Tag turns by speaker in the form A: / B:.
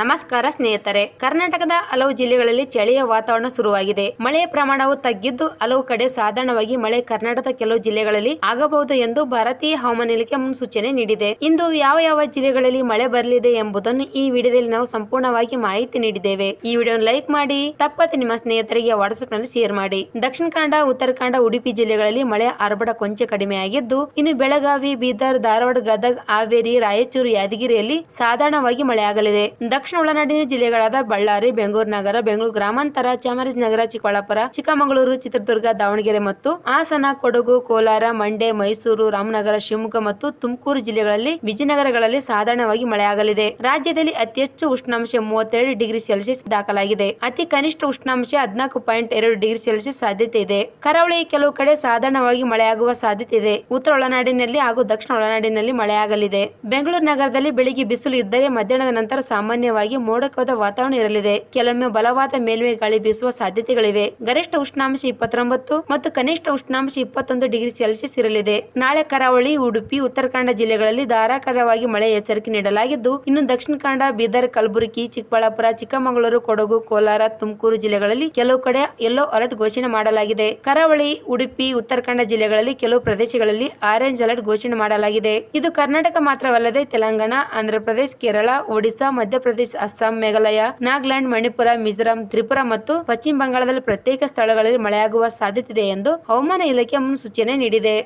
A: ನಮಸ್ಕಾರ ಸ್ನೇಹಿತರೆ ಕರ್ನಾಟಕದ ಹಲವು ಜಿಲ್ಲೆಗಳಲ್ಲಿ ಚಳಿಯ ವಾತಾವರಣ ಶುರುವಾಗಿದೆ ಮಳೆಯ ಪ್ರಮಾಣವು ತಗ್ಗಿದ್ದು ಹಲವು ಕಡೆ ಸಾಧಾರಣವಾಗಿ ಮಳೆ ಕರ್ನಾಟಕದ ಕೆಲವು ಜಿಲ್ಲೆಗಳಲ್ಲಿ ಆಗಬಹುದು ಎಂದು ಭಾರತೀಯ ಹವಾಮಾನ ಇಲಾಖೆ ಮುನ್ಸೂಚನೆ ನೀಡಿದೆ ಇಂದು ಯಾವ ಯಾವ ಜಿಲ್ಲೆಗಳಲ್ಲಿ ಮಳೆ ಬರಲಿದೆ ಎಂಬುದನ್ನು ಈ ವಿಡಿಯೋದಲ್ಲಿ ನಾವು ಸಂಪೂರ್ಣವಾಗಿ ಮಾಹಿತಿ ನೀಡಿದ್ದೇವೆ ಈ ವಿಡಿಯೋ ಲೈಕ್ ಮಾಡಿ ತಪ್ಪದೆ ನಿಮ್ಮ ಸ್ನೇಹಿತರಿಗೆ ವಾಟ್ಸ್ಆಪ್ ನಲ್ಲಿ ಶೇರ್ ಮಾಡಿ ದಕ್ಷಿಣ ಕನ್ನಡ ಉತ್ತರ ಕನ್ನಡ ಉಡುಪಿ ಜಿಲ್ಲೆಗಳಲ್ಲಿ ಮಳೆ ಆರ್ಭಟ ಕೊಂಚ ಕಡಿಮೆಯಾಗಿದ್ದು ಇನ್ನು ಬೆಳಗಾವಿ ಬೀದರ್ ಧಾರವಾಡ ಗದಗ ಹಾವೇರಿ ರಾಯಚೂರು ಯಾದಗಿರಿಯಲ್ಲಿ ಸಾಧಾರಣವಾಗಿ ಮಳೆಯಾಗಲಿದೆ ದಕ್ಷಿಣ ಒಳನಾಡಿನ ಜಿಲ್ಲೆಗಳಾದ ಬಳ್ಳಾರಿ ಬೆಂಗಳೂರು ನಗರ ಬೆಂಗಳೂರು ಗ್ರಾಮಾಂತರ ಚಾಮರಾಜನಗರ ಚಿಕ್ಕಬಳ್ಳಾಪುರ ಚಿಕ್ಕಮಗಳೂರು ಚಿತ್ರದುರ್ಗ ದಾವಣಗೆರೆ ಮತ್ತು ಹಾಸನ ಕೊಡಗು ಕೋಲಾರ ಮಂಡ್ಯ ಮೈಸೂರು ರಾಮನಗರ ಶಿವಮೊಗ್ಗ ಮತ್ತು ತುಮಕೂರು ಜಿಲ್ಲೆಗಳಲ್ಲಿ ವಿಜಯನಗರಗಳಲ್ಲಿ ಸಾಧಾರಣವಾಗಿ ಮಳೆಯಾಗಲಿದೆ ರಾಜ್ಯದಲ್ಲಿ ಅತಿ ಹೆಚ್ಚು ಉಷ್ಣಾಂಶ ಮೂವತ್ತೆರಡು ಡಿಗ್ರಿ ಸೆಲ್ಸಿಯಸ್ ದಾಖಲಾಗಿದೆ ಅತಿ ಕನಿಷ್ಠ ಉಷ್ಣಾಂಶ ಹದಿನಾಲ್ಕು ಪಾಯಿಂಟ್ ಎರಡು ಡಿಗ್ರಿ ಸೆಲ್ಸಿಯಸ್ ಸಾಧ್ಯತೆ ಇದೆ ಕರಾವಳಿ ಕೆಲವು ಕಡೆ ಸಾಧಾರಣವಾಗಿ ಮಳೆಯಾಗುವ ಸಾಧ್ಯತೆ ಇದೆ ಉತ್ತರ ಒಳನಾಡಿನಲ್ಲಿ ಹಾಗೂ ದಕ್ಷಿಣ ಒಳನಾಡಿನಲ್ಲಿ ಮಳೆಯಾಗಲಿದೆ ಬೆಂಗಳೂರು ನಗರದಲ್ಲಿ ಬೆಳಿಗ್ಗೆ ಬಿಸಿಲು ಇದ್ದರೆ ಮಧ್ಯಾಹ್ನದ ನಂತರ ಸಾಮಾನ್ಯ ಸಾಮಾನ್ಯವಾಗಿ ಮೋಡಕವಾದ ವಾತಾವರಣ ಇರಲಿದೆ ಕೆಲವೊಮ್ಮೆ ಬಲವಾದ ಮೇಲ್ಮೆ ಗಾಳಿ ಬೀಸುವ ಸಾಧ್ಯತೆಗಳಿವೆ ಗರಿಷ್ಠ ಉಷ್ಣಾಂಶ ಇಪ್ಪತ್ತೊಂಬತ್ತು ಮತ್ತು ಕನಿಷ್ಠ ಉಷ್ಣಾಂಶ ಇಪ್ಪತ್ತೊಂದು ಡಿಗ್ರಿ ಸೆಲ್ಸಿಯಸ್ ಇರಲಿದೆ ನಾಳೆ ಕರಾವಳಿ ಉಡುಪಿ ಉತ್ತರ ಕನ್ನಡ ಜಿಲ್ಲೆಗಳಲ್ಲಿ ಧಾರಾಕಾರವಾಗಿ ಮಳೆ ಎಚ್ಚರಿಕೆ ನೀಡಲಾಗಿದ್ದು ಇನ್ನು ದಕ್ಷಿಣ ಕನ್ನಡ ಬೀದರ್ ಕಲಬುರಗಿ ಚಿಕ್ಕಬಳ್ಳಾಪುರ ಚಿಕ್ಕಮಗಳೂರು ಕೊಡಗು ಕೋಲಾರ ತುಮಕೂರು ಜಿಲ್ಲೆಗಳಲ್ಲಿ ಕೆಲವು ಕಡೆ ಯೆಲ್ಲೋ ಅಲರ್ಟ್ ಘೋಷಣೆ ಮಾಡಲಾಗಿದೆ ಕರಾವಳಿ ಉಡುಪಿ ಉತ್ತರ ಕನ್ನಡ ಜಿಲ್ಲೆಗಳಲ್ಲಿ ಕೆಲವು ಪ್ರದೇಶಗಳಲ್ಲಿ ಆರೆಂಜ್ ಅಲರ್ಟ್ ಘೋಷಣೆ ಮಾಡಲಾಗಿದೆ ಇದು ಕರ್ನಾಟಕ ಮಾತ್ರವಲ್ಲದೆ ತೆಲಂಗಾಣ ಆಂಧ್ರಪ್ರದೇಶ ಕೇರಳ ಒಡಿಶಾ ಮಧ್ಯಪ್ರದೇಶ ಪ್ರದೇಶ್ ಅಸ್ಸಾಂ ಮೇಘಾಲಯ ನಾಗಾಲ್ಯಾಂಡ್ ಮಣಿಪುರ ಮಿಜೋರಾಂ ತ್ರಿಪುರ ಮತ್ತು ಪಶ್ಚಿಮ ಬಂಗಾಳದಲ್ಲಿ ಪ್ರತ್ಯೇಕ ಸ್ಥಳಗಳಲ್ಲಿ ಮಳೆಯಾಗುವ ಸಾಧ್ಯತೆ ಇದೆ ಎಂದು ಹವಾಮಾನ ಇಲಾಖೆ ಮುನ್ಸೂಚನೆ ನೀಡಿದೆ